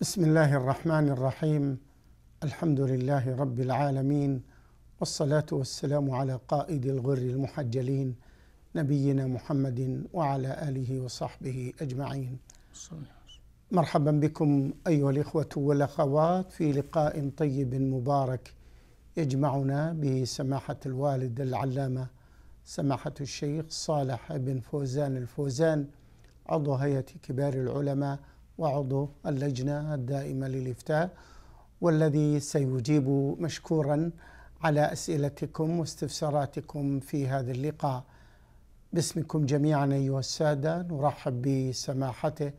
بسم الله الرحمن الرحيم الحمد لله رب العالمين والصلاه والسلام على قائد الغر المحجلين نبينا محمد وعلى اله وصحبه اجمعين. مرحبا بكم ايها الاخوه والاخوات في لقاء طيب مبارك يجمعنا به سماحه الوالد العلامه سماحه الشيخ صالح بن فوزان الفوزان عضو هيئه كبار العلماء وعضو اللجنة الدائمة للإفتاء والذي سيجيب مشكورا على أسئلتكم واستفساراتكم في هذا اللقاء باسمكم جميعا أيها السادة نرحب بسماحته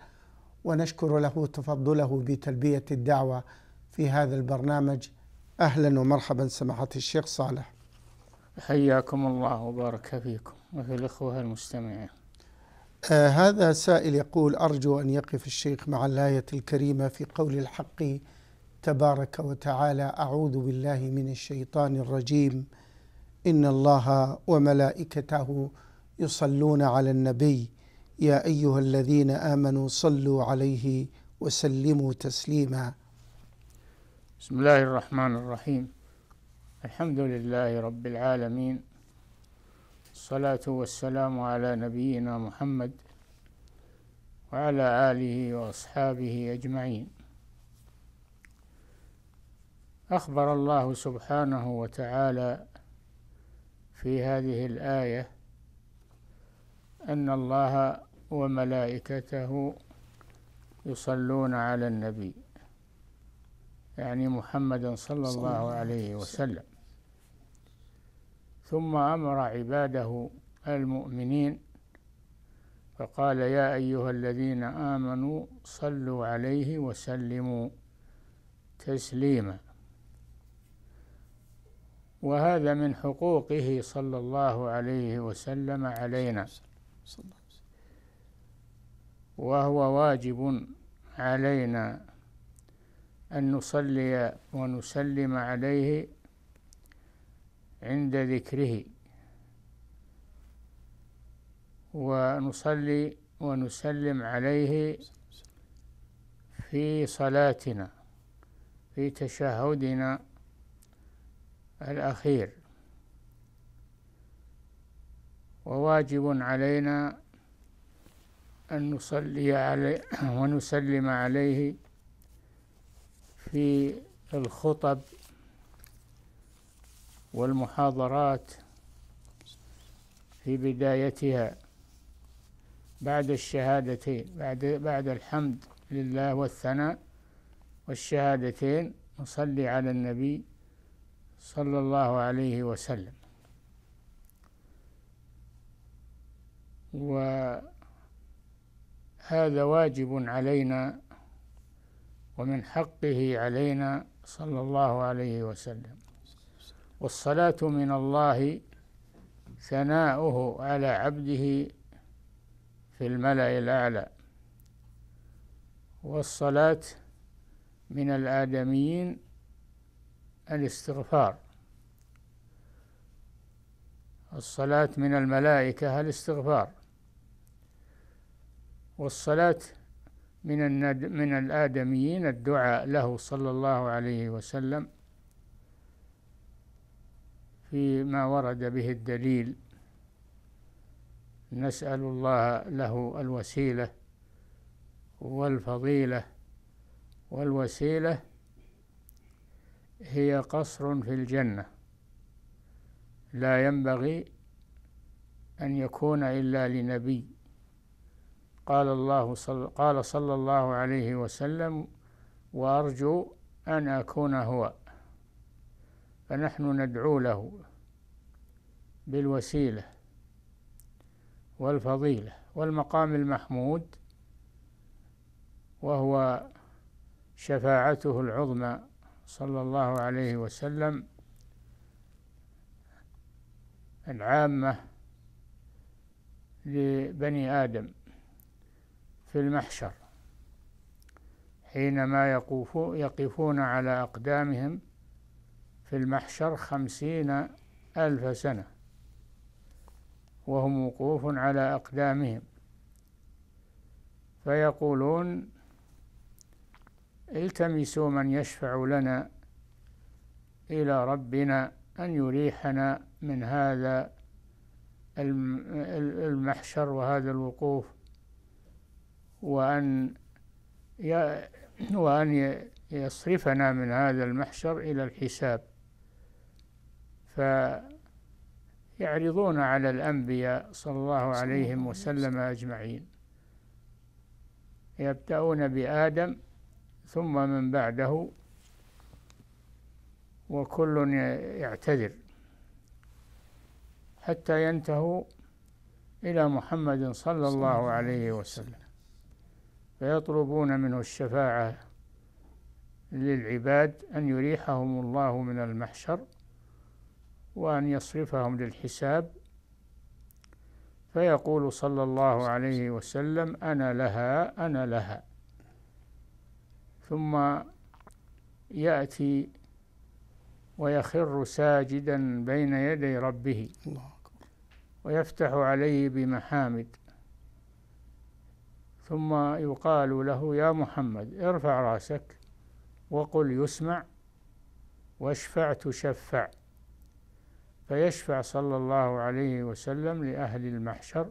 ونشكر له تفضله بتلبية الدعوة في هذا البرنامج أهلا ومرحبا سماحة الشيخ صالح حياكم الله وبارك فيكم وفي الإخوة المستمعين آه هذا سائل يقول أرجو أن يقف الشيخ مع الآية الكريمة في قول الحق تبارك وتعالى أعوذ بالله من الشيطان الرجيم إن الله وملائكته يصلون على النبي يا أيها الذين آمنوا صلوا عليه وسلموا تسليما بسم الله الرحمن الرحيم الحمد لله رب العالمين الصلاة والسلام على نبينا محمد وعلى آله وأصحابه أجمعين أخبر الله سبحانه وتعالى في هذه الآية أن الله وملائكته يصلون على النبي يعني محمدا صلى الله عليه وسلم ثم امر عباده المؤمنين فقال يا ايها الذين امنوا صلوا عليه وسلموا تسليما وهذا من حقوقه صلى الله عليه وسلم علينا وهو واجب علينا ان نصلي ونسلم عليه عند ذكره ونصلي ونسلم عليه في صلاتنا في تشهدنا الأخير وواجب علينا أن نصلي عليه ونسلم عليه في الخطب والمحاضرات في بدايتها بعد الشهادتين بعد بعد الحمد لله والثناء والشهادتين نصلي على النبي صلى الله عليه وسلم وهذا واجب علينا ومن حقه علينا صلى الله عليه وسلم والصلاة من الله ثناؤه على عبده في الملأ الأعلى والصلاة من الآدميين الاستغفار الصلاة من الملائكة الاستغفار والصلاة من من الآدميين الدعاء له صلى الله عليه وسلم فيما ورد به الدليل نسأل الله له الوسيلة والفضيلة والوسيلة هي قصر في الجنة لا ينبغي أن يكون إلا لنبي قال الله صل قال صلى الله عليه وسلم وأرجو أن أكون هو فنحن ندعو له بالوسيله والفضيله والمقام المحمود وهو شفاعته العظمى صلى الله عليه وسلم العامه لبني ادم في المحشر حينما يقوفون يقفون على أقدامهم في المحشر خمسين ألف سنة وهم وقوف على أقدامهم فيقولون التمسوا من يشفع لنا إلى ربنا أن يريحنا من هذا المحشر وهذا الوقوف وأن وأن يصرفنا من هذا المحشر إلى الحساب فيعرضون على الأنبياء صلى الله عليهم وسلم أجمعين يبدأون بآدم ثم من بعده وكل يعتذر حتى ينتهوا إلى محمد صلى الله عليه وسلم فيطلبون منه الشفاعة للعباد أن يريحهم الله من المحشر وأن يصرفهم للحساب فيقول صلى الله عليه وسلم أنا لها أنا لها ثم يأتي ويخر ساجدا بين يدي ربه ويفتح عليه بمحامد ثم يقال له يا محمد ارفع راسك وقل يسمع واشفع تشفع فيشفع صلى الله عليه وسلم لأهل المحشر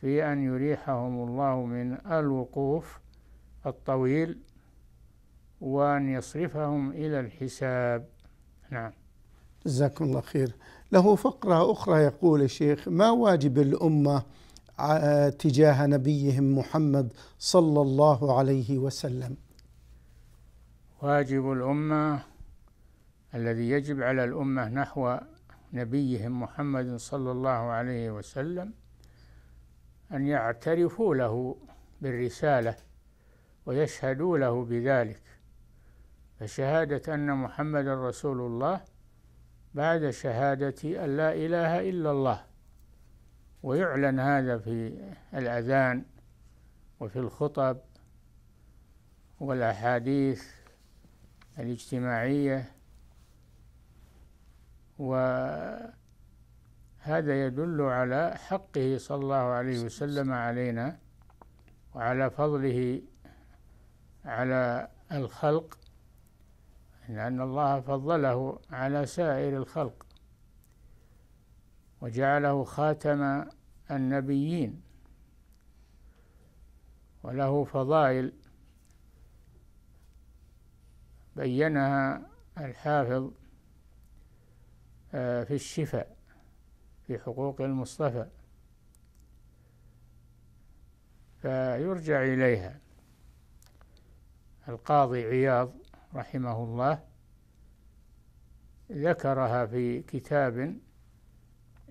في أن يريحهم الله من الوقوف الطويل وأن يصرفهم إلى الحساب نعم جزاكم الله خير له فقرة أخرى يقول الشيخ ما واجب الأمة تجاه نبيهم محمد صلى الله عليه وسلم واجب الأمة الذي يجب على الأمة نحو نبيهم محمد صلى الله عليه وسلم أن يعترفوا له بالرسالة ويشهدوا له بذلك فشهادة أن محمد رسول الله بعد شهادة أن لا إله إلا الله ويعلن هذا في الأذان وفي الخطب والأحاديث الاجتماعية وهذا يدل على حقه صلى الله عليه وسلم علينا وعلى فضله على الخلق لأن الله فضله على سائر الخلق وجعله خاتم النبيين وله فضائل بينها الحافظ آه، في الشفاء في حقوق المصطفى فيرجع إليها القاضي عياض رحمه الله ذكرها في كتاب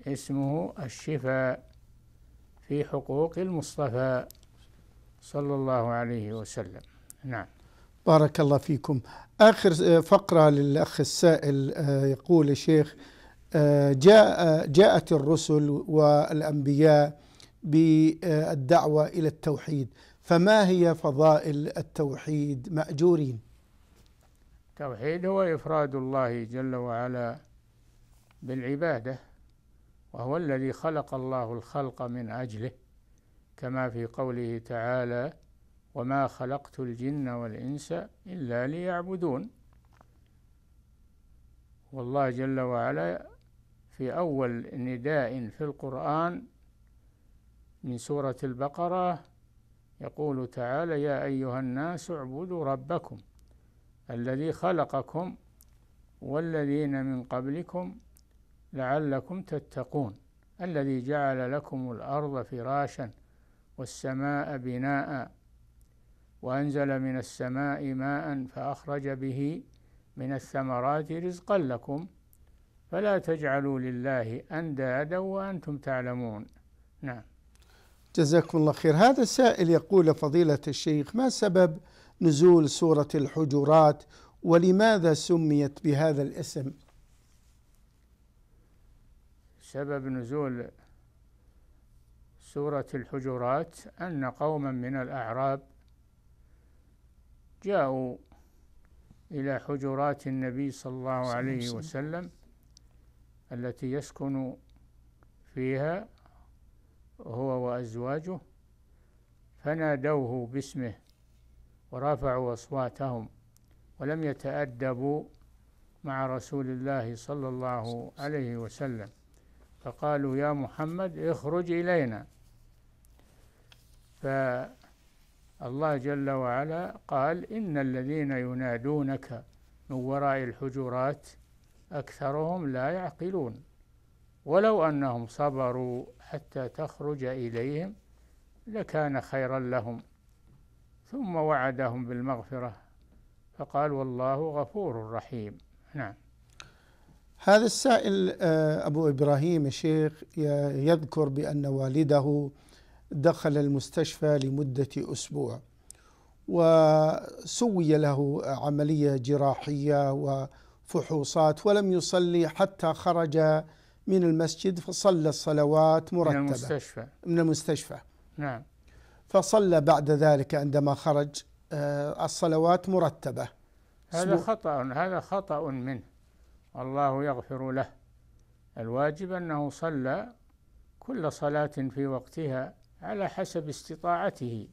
اسمه الشفاء في حقوق المصطفى صلى الله عليه وسلم نعم بارك الله فيكم آخر آه، فقرة للأخ السائل آه، يقول شيخ جاء جاءت الرسل والانبياء بالدعوه الى التوحيد فما هي فضائل التوحيد ماجورين التوحيد هو افراد الله جل وعلا بالعباده وهو الذي خلق الله الخلق من اجله كما في قوله تعالى وما خلقت الجن والانس الا ليعبدون والله جل وعلا في أول نداء في القرآن من سورة البقرة يقول تعالى يا أيها الناس اعبدوا ربكم الذي خلقكم والذين من قبلكم لعلكم تتقون الذي جعل لكم الأرض فراشا والسماء بناء وأنزل من السماء ماء فأخرج به من الثمرات رزقا لكم فلا تجعلوا لله أندادا وأنتم تعلمون نعم جزاكم الله خير هذا السائل يقول فضيلة الشيخ ما سبب نزول سورة الحجرات ولماذا سميت بهذا الاسم سبب نزول سورة الحجرات أن قوما من الأعراب جاءوا إلى حجرات النبي صلى الله عليه وسلم التي يسكن فيها هو وأزواجه فنادوه باسمه ورفعوا أصواتهم ولم يتأدبوا مع رسول الله صلى الله عليه وسلم فقالوا يا محمد اخرج إلينا فالله جل وعلا قال إن الذين ينادونك من وراء الحجرات أكثرهم لا يعقلون ولو أنهم صبروا حتى تخرج إليهم لكان خيرا لهم ثم وعدهم بالمغفرة فقال والله غفور رحيم نعم هذا السائل آه، أبو إبراهيم الشيخ يذكر بأن والده دخل المستشفى لمدة أسبوع وسوي له عملية جراحية و فحوصات ولم يصلي حتى خرج من المسجد فصلى الصلوات مرتبة من المستشفى من المستشفى نعم فصلى بعد ذلك عندما خرج آه، الصلوات مرتبة هذا خطأ هذا خطأ منه الله يغفر له الواجب أنه صلى كل صلاة في وقتها على حسب استطاعته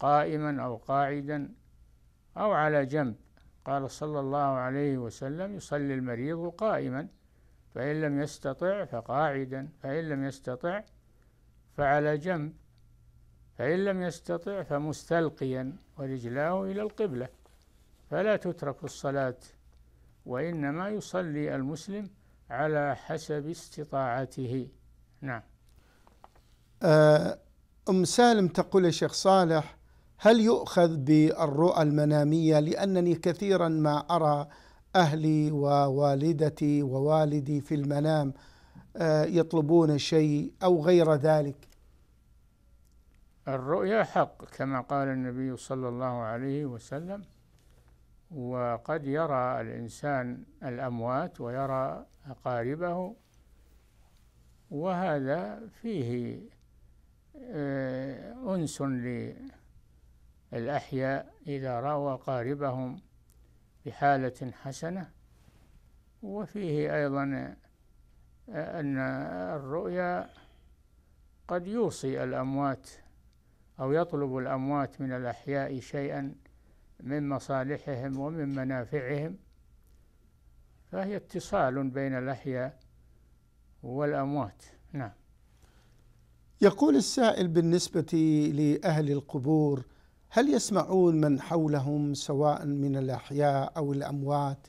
قائما أو قاعدا أو على جنب قال صلى الله عليه وسلم يصلي المريض قائما فإن لم يستطع فقاعدا فإن لم يستطع فعلى جنب فإن لم يستطع فمستلقيا ورجلاه إلى القبلة فلا تترك الصلاة وإنما يصلي المسلم على حسب استطاعته نعم آه، أم سالم تقول يا شيخ صالح هل يؤخذ بالرؤى المنامية لأنني كثيرا ما أرى أهلي ووالدتي ووالدي في المنام آه، يطلبون شيء أو غير ذلك الرؤيا حق كما قال النبي صلى الله عليه وسلم وقد يرى الإنسان الأموات ويرى أقاربه وهذا فيه آه، أنس الأحياء إذا رأوا قاربهم بحالة حسنة وفيه أيضا آه، أن الرؤيا قد يوصي الأموات أو يطلب الأموات من الأحياء شيئا من مصالحهم ومن منافعهم فهي اتصال بين الأحياء والأموات نعم يقول السائل بالنسبة لأهل القبور هل يسمعون من حولهم سواء من الأحياء أو الأموات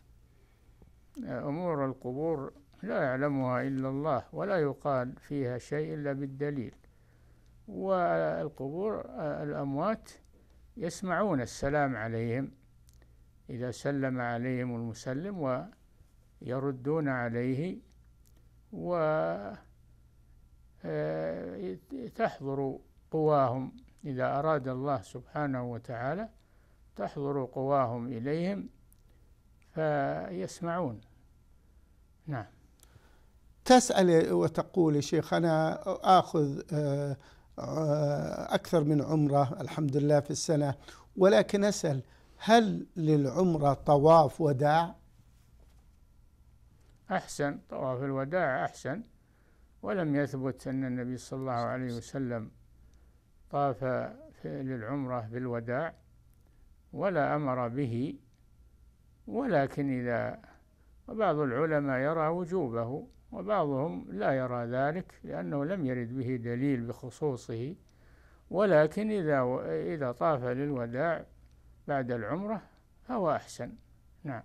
أمور القبور لا يعلمها إلا الله ولا يقال فيها شيء إلا بالدليل والقبور الأموات يسمعون السلام عليهم إذا سلم عليهم المسلم ويردون عليه وتحضر آه، قواهم إذا أراد الله سبحانه وتعالى تحضر قواهم إليهم فيسمعون نعم تسأل وتقول شيخ أنا آخذ آه، أكثر من عمرة الحمد لله في السنة ولكن أسأل هل للعمرة طواف وداع؟ أحسن طواف الوداع أحسن ولم يثبت أن النبي صلى الله عليه وسلم طاف للعمرة بالوداع ولا أمر به ولكن إذا وبعض العلماء يرى وجوبه وبعضهم لا يرى ذلك لأنه لم يرد به دليل بخصوصه ولكن إذا إذا طاف للوداع بعد العمرة فهو أحسن نعم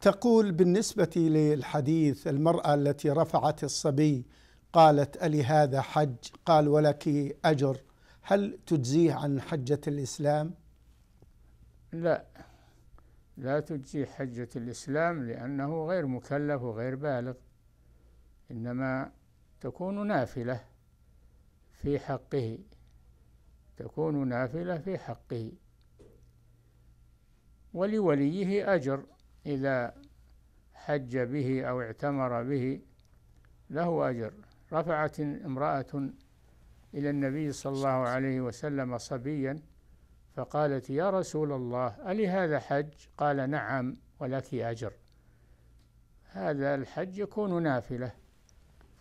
تقول بالنسبة للحديث المرأة التي رفعت الصبي قالت ألي هذا حج قال ولك أجر هل تجزيه عن حجة الإسلام؟ لا لا تجزيه حجة الإسلام لأنه غير مكلف وغير بالغ إنما تكون نافلة في حقه تكون نافلة في حقه ولوليه أجر إذا حج به أو اعتمر به له أجر رفعت امرأة إلى النبي صلى الله عليه وسلم صبيا فقالت يا رسول الله ألهذا حج؟ قال نعم ولك أجر هذا الحج يكون نافلة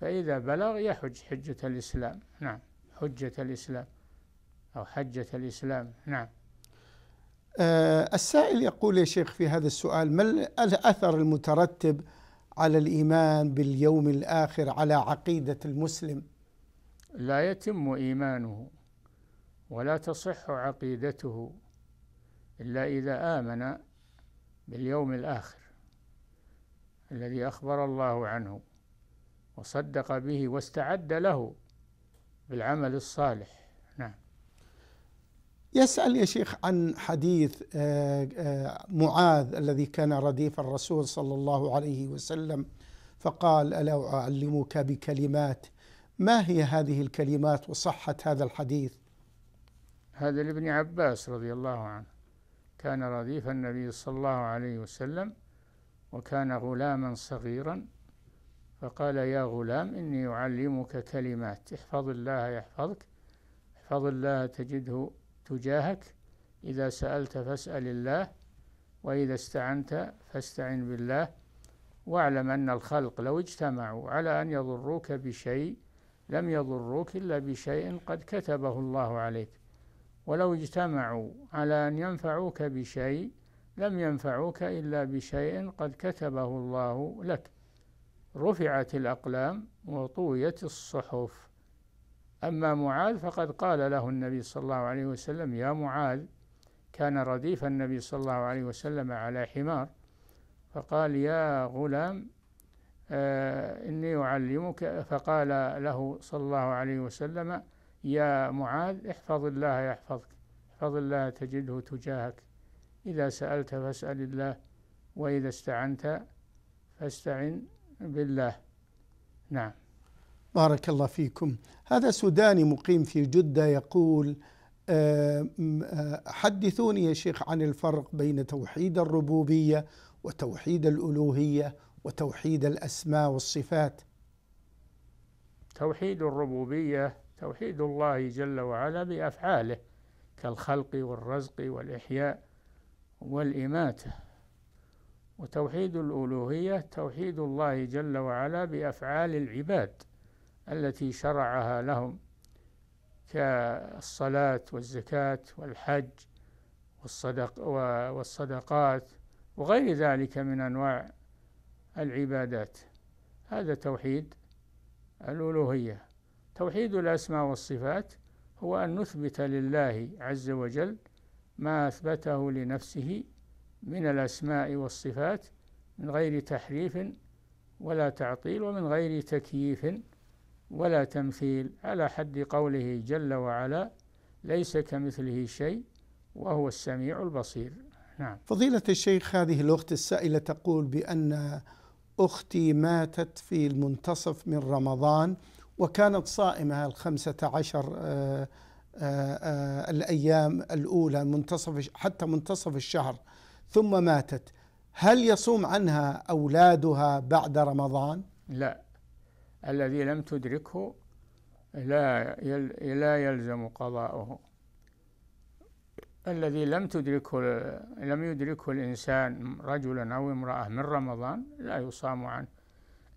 فإذا بلغ يحج حجة الإسلام نعم حجة الإسلام أو حجة الإسلام نعم أه السائل يقول يا شيخ في هذا السؤال ما الأثر المترتب على الإيمان باليوم الآخر على عقيدة المسلم لا يتم إيمانه ولا تصح عقيدته إلا إذا آمن باليوم الآخر الذي أخبر الله عنه وصدق به واستعد له بالعمل الصالح نعم يسأل يا شيخ عن حديث آه، آه، معاذ الذي كان رديف الرسول صلى الله عليه وسلم فقال ألا أعلمك بكلمات ما هي هذه الكلمات وصحة هذا الحديث هذا لابن عباس رضي الله عنه كان رديف النبي صلى الله عليه وسلم وكان غلاما صغيرا فقال يا غلام إني أعلمك كلمات احفظ الله يحفظك احفظ الله تجده تجاهك إذا سألت فاسأل الله وإذا استعنت فاستعن بالله واعلم أن الخلق لو اجتمعوا على أن يضروك بشيء لم يضروك إلا بشيء قد كتبه الله عليك ولو اجتمعوا على أن ينفعوك بشيء لم ينفعوك إلا بشيء قد كتبه الله لك رفعت الأقلام وطويت الصحف أما معاذ فقد قال له النبي صلى الله عليه وسلم يا معاذ كان رديف النبي صلى الله عليه وسلم على حمار فقال يا غلام آه، إني أعلمك فقال له صلى الله عليه وسلم يا معاذ احفظ الله يحفظك احفظ الله تجده تجاهك إذا سألت فاسأل الله وإذا استعنت فاستعن بالله نعم بارك الله فيكم هذا سوداني مقيم في جدة يقول آه، آه، حدثوني يا شيخ عن الفرق بين توحيد الربوبية وتوحيد الألوهية وتوحيد الأسماء والصفات توحيد الربوبية توحيد الله جل وعلا بأفعاله كالخلق والرزق والإحياء والإماتة وتوحيد الألوهية توحيد الله جل وعلا بأفعال العباد التي شرعها لهم كالصلاة والزكاة والحج والصدق والصدقات وغير ذلك من أنواع العبادات هذا توحيد الألوهية توحيد الأسماء والصفات هو أن نثبت لله عز وجل ما أثبته لنفسه من الأسماء والصفات من غير تحريف ولا تعطيل ومن غير تكييف ولا تمثيل على حد قوله جل وعلا ليس كمثله شيء وهو السميع البصير نعم فضيلة الشيخ هذه الأخت السائلة تقول بأن أختي ماتت في المنتصف من رمضان وكانت صائمة الخمسة عشر آه، آه، آه، الأيام الأولى منتصف حتى منتصف الشهر ثم ماتت هل يصوم عنها أولادها بعد رمضان؟ لا الذي لم تدركه لا لا يلزم قضاؤه الذي لم تدركه لم يدركه الإنسان رجلا أو امرأة من رمضان لا يصام عنه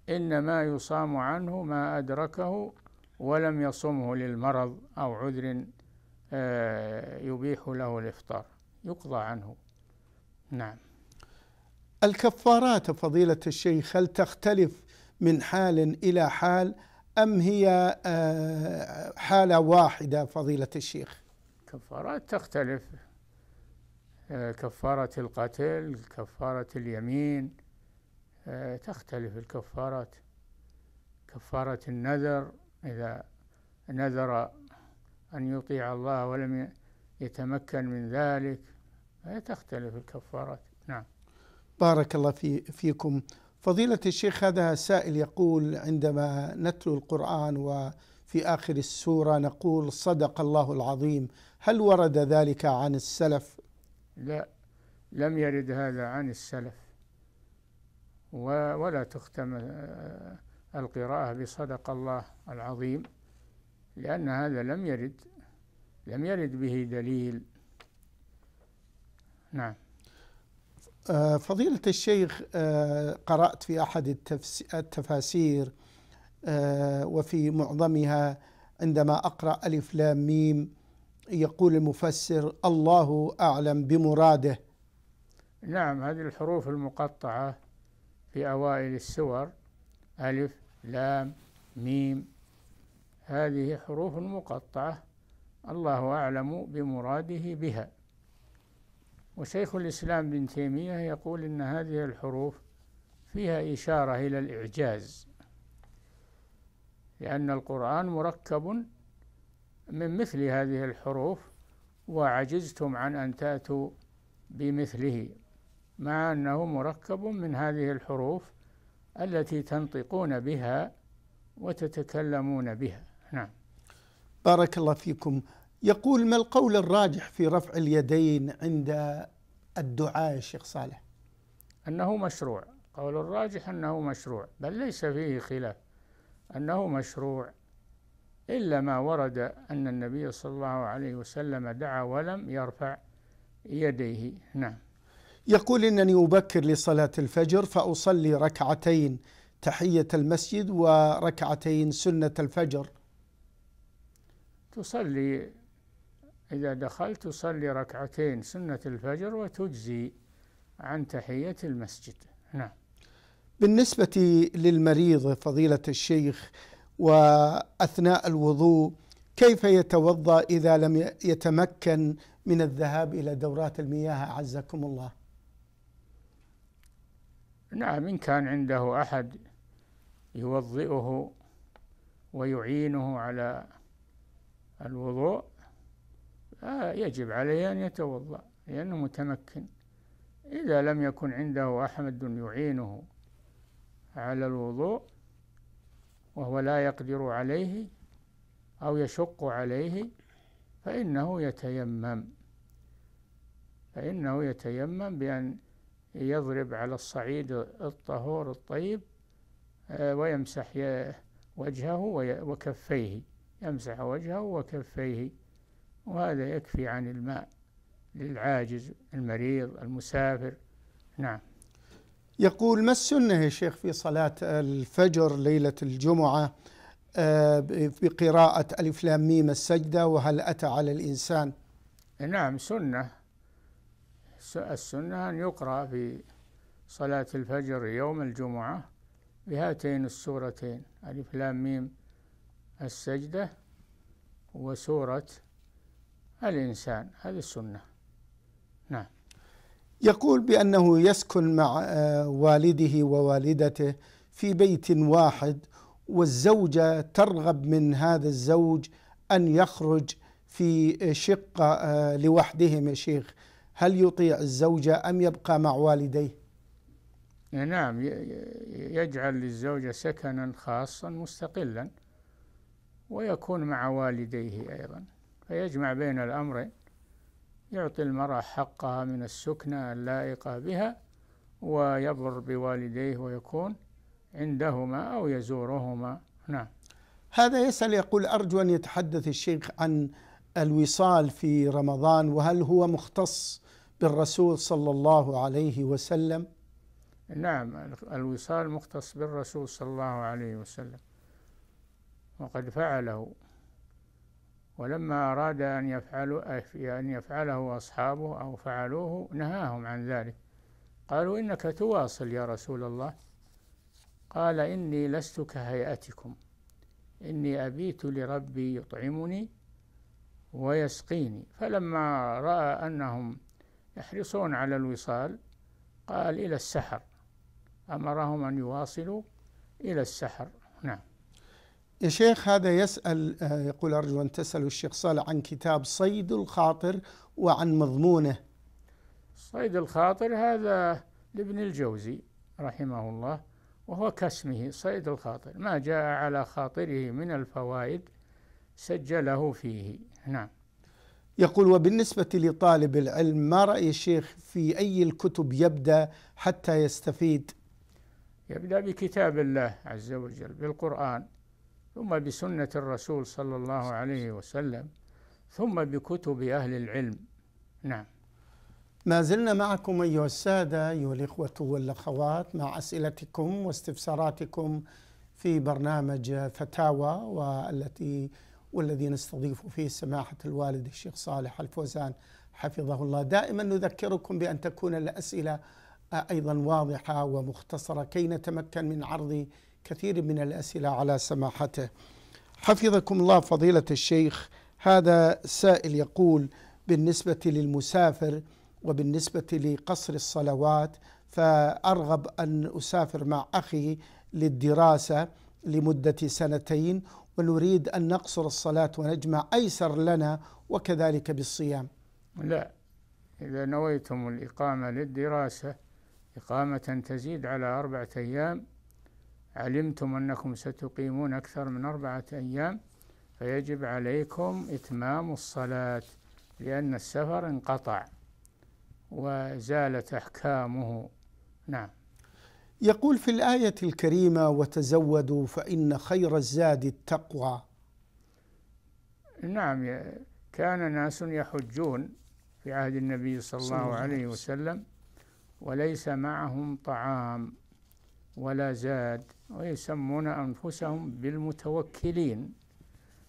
إنما يصام عنه ما أدركه ولم يصمه للمرض أو عذر آه، يبيح له الإفطار يقضى عنه نعم الكفارات فضيلة الشيخ هل تختلف من حال إلى حال أم هي آه، حالة واحدة فضيلة الشيخ الكفارات تختلف آه، كفارة القتل كفارة اليمين آه، تختلف الكفارات كفارة النذر إذا نذر أن يطيع الله ولم يتمكن من ذلك تختلف الكفارات نعم بارك الله في فيكم فضيلة الشيخ هذا سائل يقول عندما نتلو القرآن و في آخر السورة نقول صدق الله العظيم هل ورد ذلك عن السلف؟ لا لم يرد هذا عن السلف ولا تختم آه، القراءة بصدق الله العظيم لأن هذا لم يرد لم يرد به دليل نعم آه، فضيلة الشيخ آه، قرأت في أحد التفاسير آه، وفي معظمها عندما أقرأ ألف لام ميم يقول المفسر الله أعلم بمراده نعم هذه الحروف المقطعة في أوائل السور ألف لام ميم هذه حروف مقطعة الله أعلم بمراده بها وشيخ الإسلام بن تيمية يقول إن هذه الحروف فيها إشارة إلى الإعجاز لأن القرآن مركب من مثل هذه الحروف وعجزتم عن أن تأتوا بمثله مع أنه مركب من هذه الحروف التي تنطقون بها وتتكلمون بها نعم بارك الله فيكم يقول ما القول الراجح في رفع اليدين عند الدعاء الشيخ صالح أنه مشروع قول الراجح أنه مشروع بل ليس فيه خلاف أنه مشروع إلا ما ورد أن النبي صلى الله عليه وسلم دعا ولم يرفع يديه نعم يقول إنني أبكر لصلاة الفجر فأصلي ركعتين تحية المسجد وركعتين سنة الفجر تصلي إذا دخلت تصلي ركعتين سنة الفجر وتجزي عن تحية المسجد نعم بالنسبة للمريض فضيلة الشيخ وأثناء الوضوء كيف يتوضأ إذا لم يتمكن من الذهاب إلى دورات المياه أعزكم الله نعم إن كان عنده أحد يوضئه ويعينه على الوضوء آه، يجب عليه أن يتوضأ لأنه متمكن إذا لم يكن عنده أحد يعينه على الوضوء وهو لا يقدر عليه أو يشق عليه فإنه يتيمم فإنه يتيمم بأن يضرب على الصعيد الطهور الطيب آه، ويمسح وجهه وكفيه يمسح وجهه وكفيه وهذا يكفي عن الماء للعاجز المريض المسافر نعم يقول ما السنة يا شيخ في صلاة الفجر ليلة الجمعة آه، بقراءة ألف لام ميم السجدة وهل أتى على الإنسان نعم سنة السنة أن يقرأ في صلاة الفجر يوم الجمعة بهاتين السورتين ألف لام ميم السجدة وسورة الإنسان هذه السنة يقول بأنه يسكن مع آه، والده ووالدته في بيت واحد والزوجة ترغب من هذا الزوج أن يخرج في شقة آه، لوحدهم يا شيخ هل يطيع الزوجة أم يبقى مع والديه إيه، نعم يجعل للزوجة سكنا خاصا مستقلا ويكون مع والديه أيضا فيجمع بين الأمرين يعطي المرأة حقها من السكنة اللائقة بها ويبر بوالديه ويكون عندهما أو يزورهما نعم هذا يسأل يقول أرجو أن يتحدث الشيخ عن الوصال في رمضان وهل هو مختص بالرسول صلى الله عليه وسلم نعم الوصال مختص بالرسول صلى الله عليه وسلم وقد فعله ولما أراد أن يفعل أن يفعله أصحابه أو فعلوه نهاهم عن ذلك قالوا إنك تواصل يا رسول الله قال إني لست كهيئتكم إني أبيت لربي يطعمني ويسقيني فلما رأى أنهم يحرصون على الوصال قال إلى السحر أمرهم أن يواصلوا إلى السحر نعم يا شيخ هذا يسأل آه، يقول أرجو أن تسألوا الشيخ صالح عن كتاب صيد الخاطر وعن مضمونه صيد الخاطر هذا لابن الجوزي رحمه الله وهو كاسمه صيد الخاطر ما جاء على خاطره من الفوائد سجله فيه نعم يقول وبالنسبة لطالب العلم ما رأي الشيخ في أي الكتب يبدأ حتى يستفيد يبدأ بكتاب الله عز وجل بالقرآن ثم بسنة الرسول صلى الله عليه وسلم ثم بكتب أهل العلم نعم ما زلنا معكم أيها السادة أيها الإخوة والأخوات مع أسئلتكم واستفساراتكم في برنامج فتاوى والتي والذي نستضيف فيه سماحة الوالد الشيخ صالح الفوزان حفظه الله دائما نذكركم بأن تكون الأسئلة أيضا واضحة ومختصرة كي نتمكن من عرض كثير من الأسئلة على سماحته حفظكم الله فضيلة الشيخ هذا سائل يقول بالنسبة للمسافر وبالنسبة لقصر الصلوات فأرغب أن أسافر مع أخي للدراسة لمدة سنتين ونريد أن نقصر الصلاة ونجمع أيسر لنا وكذلك بالصيام لا إذا نويتم الإقامة للدراسة إقامة تزيد على أربعة أيام علمتم أنكم ستقيمون أكثر من أربعة أيام فيجب عليكم إتمام الصلاة لأن السفر انقطع وزالت أحكامه نعم يقول في الآية الكريمة وتزودوا فإن خير الزاد التقوى نعم كان ناس يحجون في عهد النبي صلى الله عليه وسلم وليس معهم طعام ولا زاد ويسمون أنفسهم بالمتوكلين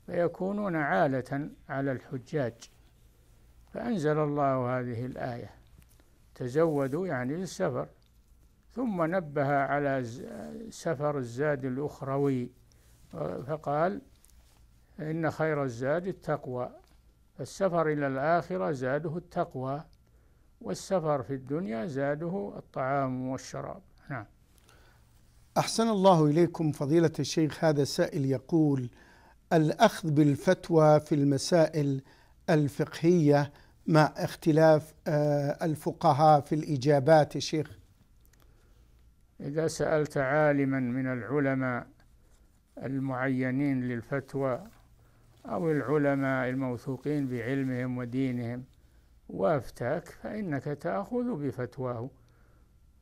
فيكونون عالة على الحجاج فأنزل الله هذه الآية تزودوا يعني للسفر ثم نبه على سفر الزاد الأخروي فقال إن خير الزاد التقوى فالسفر إلى الآخرة زاده التقوى والسفر في الدنيا زاده الطعام والشراب أحسن الله إليكم فضيلة الشيخ هذا سائل يقول الأخذ بالفتوى في المسائل الفقهية مع اختلاف آه، الفقهاء في الإجابات يا شيخ إذا سألت عالما من العلماء المعينين للفتوى أو العلماء الموثوقين بعلمهم ودينهم وافتاك فإنك تأخذ بفتواه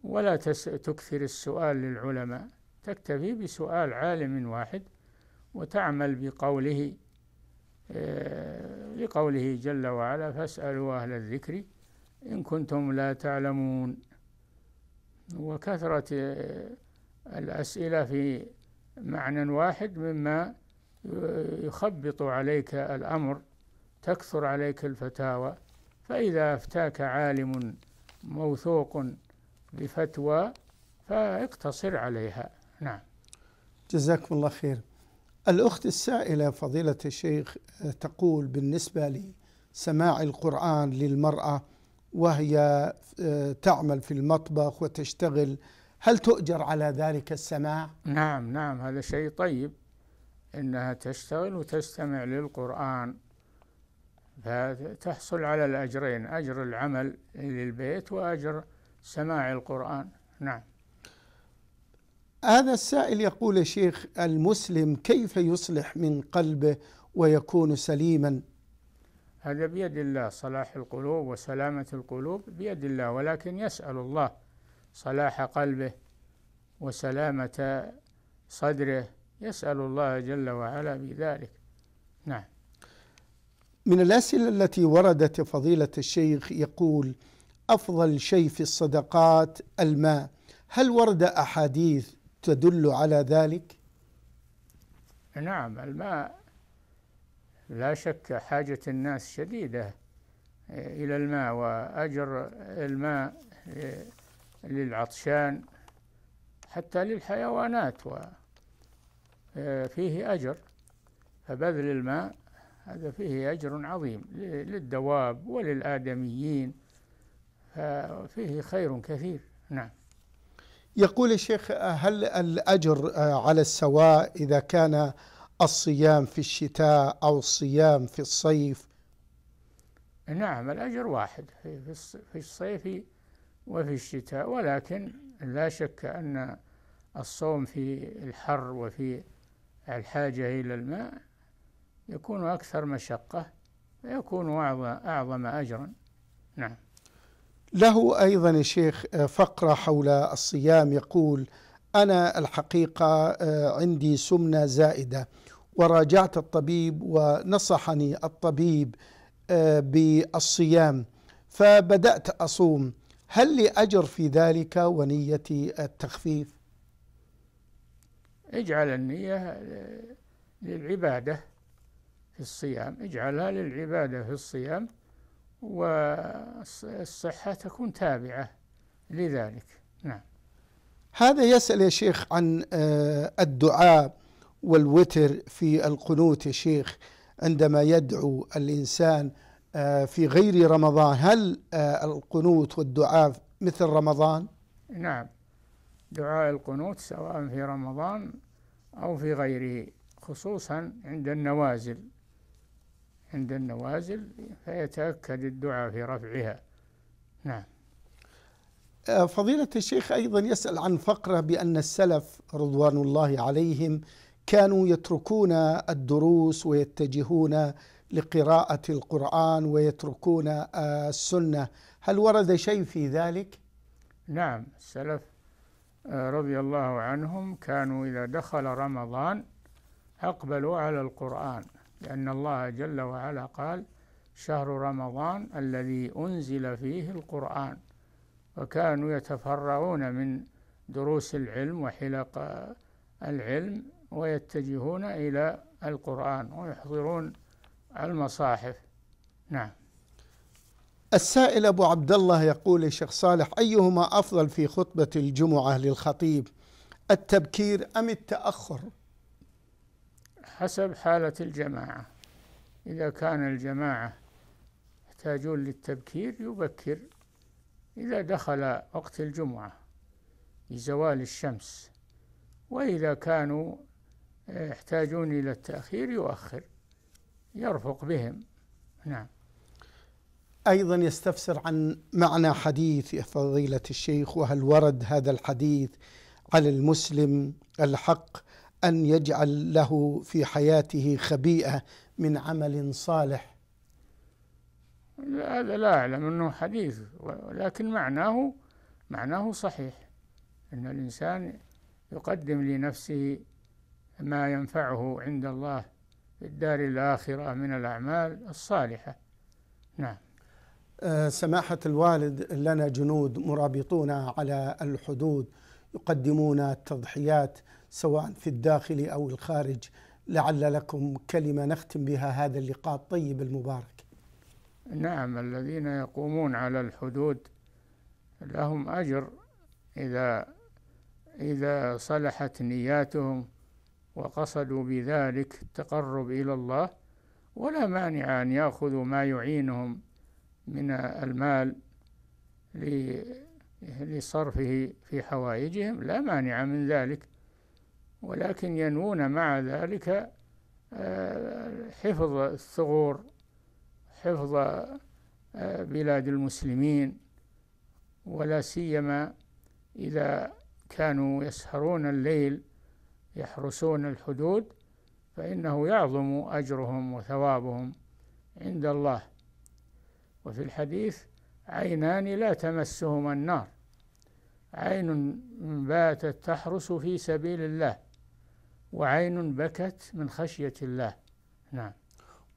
ولا تكثر السؤال للعلماء تكتفي بسؤال عالم واحد وتعمل بقوله آه، لقوله جل وعلا فاسألوا أهل الذكر إن كنتم لا تعلمون وكثرة آه، الأسئلة في معنى واحد مما آه، يخبط عليك الأمر تكثر عليك الفتاوى فإذا أفتاك عالم موثوق لفتوى فاقتصر عليها نعم جزاكم الله خير الأخت السائلة فضيلة الشيخ آه، تقول بالنسبة لسماع القرآن للمرأة وهي آه، تعمل في المطبخ وتشتغل هل تؤجر على ذلك السماع؟ نعم نعم هذا شيء طيب انها تشتغل وتستمع للقرآن فتحصل على الاجرين اجر العمل للبيت واجر سماع القرآن نعم هذا السائل يقول يا شيخ المسلم كيف يصلح من قلبه ويكون سليما هذا بيد الله صلاح القلوب وسلامة القلوب بيد الله ولكن يسأل الله صلاح قلبه وسلامة صدره يسأل الله جل وعلا بذلك نعم من الأسئلة التي وردت فضيلة الشيخ يقول أفضل شيء في الصدقات الماء هل ورد أحاديث تدل على ذلك؟ نعم الماء لا شك حاجة الناس شديدة إلى الماء وأجر الماء للعطشان حتى للحيوانات وفيه أجر فبذل الماء هذا فيه أجر عظيم للدواب وللآدميين ففيه خير كثير نعم يقول الشيخ هل الأجر على السواء إذا كان الصيام في الشتاء أو الصيام في الصيف نعم الأجر واحد في الصيف وفي الشتاء ولكن لا شك أن الصوم في الحر وفي الحاجة إلى الماء يكون أكثر مشقة يكون أعظم أجرا نعم له أيضا يا شيخ آه، فقرة حول الصيام يقول أنا الحقيقة آه، عندي سمنة زائدة وراجعت الطبيب ونصحني الطبيب آه، بالصيام فبدأت أصوم هل لي أجر في ذلك ونية التخفيف اجعل النية للعبادة في الصيام اجعلها للعبادة في الصيام والصحة تكون تابعة لذلك نعم هذا يسأل يا شيخ عن آه، الدعاء والوتر في القنوت يا شيخ عندما يدعو الإنسان آه، في غير رمضان هل آه، القنوت والدعاء مثل رمضان؟ نعم دعاء القنوت سواء في رمضان أو في غيره خصوصا عند النوازل عند النوازل فيتأكد الدعاء في رفعها نعم آه، فضيلة الشيخ أيضا يسأل عن فقرة بأن السلف رضوان الله عليهم كانوا يتركون الدروس ويتجهون لقراءة القرآن ويتركون آه، السنة هل ورد شيء في ذلك؟ نعم السلف آه، رضي الله عنهم كانوا إذا دخل رمضان أقبلوا على القرآن لأن الله جل وعلا قال شهر رمضان الذي أنزل فيه القرآن وكانوا يتفرعون من دروس العلم وحلق العلم ويتجهون إلى القرآن ويحضرون المصاحف نعم السائل أبو عبد الله يقول الشيخ صالح أيهما أفضل في خطبة الجمعة للخطيب التبكير أم التأخر حسب حالة الجماعة إذا كان الجماعة يحتاجون للتبكير يبكر إذا دخل وقت الجمعة لزوال الشمس وإذا كانوا آه، يحتاجون إلى التأخير يؤخر يرفق بهم نعم أيضا يستفسر عن معنى حديث فضيلة الشيخ وهل ورد هذا الحديث على المسلم الحق أن يجعل له في حياته خبيئة من عمل صالح هذا لا أعلم أنه حديث ولكن معناه معناه صحيح أن الإنسان يقدم لنفسه ما ينفعه عند الله في الدار الآخرة من الأعمال الصالحة نعم آه، سماحة الوالد لنا جنود مرابطون على الحدود يقدمون التضحيات سواء في الداخل أو الخارج لعل لكم كلمة نختم بها هذا اللقاء الطيب المبارك نعم الذين يقومون على الحدود لهم أجر إذا إذا صلحت نياتهم وقصدوا بذلك التقرب إلى الله ولا مانع أن يأخذوا ما يعينهم من المال لصرفه في حوائجهم لا مانع من ذلك ولكن ينوون مع ذلك آه، حفظ الثغور حفظ آه، بلاد المسلمين ولا سيما إذا كانوا يسهرون الليل يحرسون الحدود فإنه يعظم أجرهم وثوابهم عند الله وفي الحديث عينان لا تمسهما النار عين باتت تحرس في سبيل الله وعين بكت من خشية الله نعم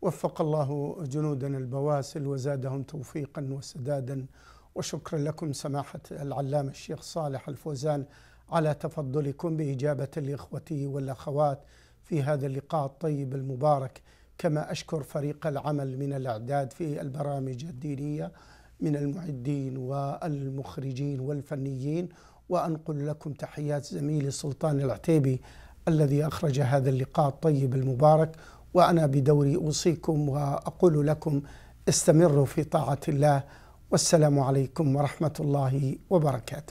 وفق الله جنودنا البواسل وزادهم توفيقا وسدادا وشكرا لكم سماحة العلامة الشيخ صالح الفوزان على تفضلكم بإجابة الإخوة والأخوات في هذا اللقاء الطيب المبارك كما أشكر فريق العمل من الأعداد في البرامج الدينية من المعدين والمخرجين والفنيين وأنقل لكم تحيات زميلي سلطان العتيبي الذي أخرج هذا اللقاء الطيب المبارك وأنا بدوري أوصيكم وأقول لكم استمروا في طاعة الله والسلام عليكم ورحمة الله وبركاته